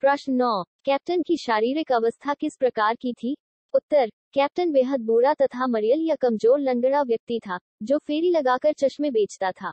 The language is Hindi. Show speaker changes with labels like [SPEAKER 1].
[SPEAKER 1] प्रश्न नौ कैप्टन की शारीरिक अवस्था किस प्रकार की थी उत्तर कैप्टन बेहद बूढ़ा तथा मरियल या कमजोर लंगड़ा व्यक्ति था जो फेरी लगाकर चश्मे बेचता था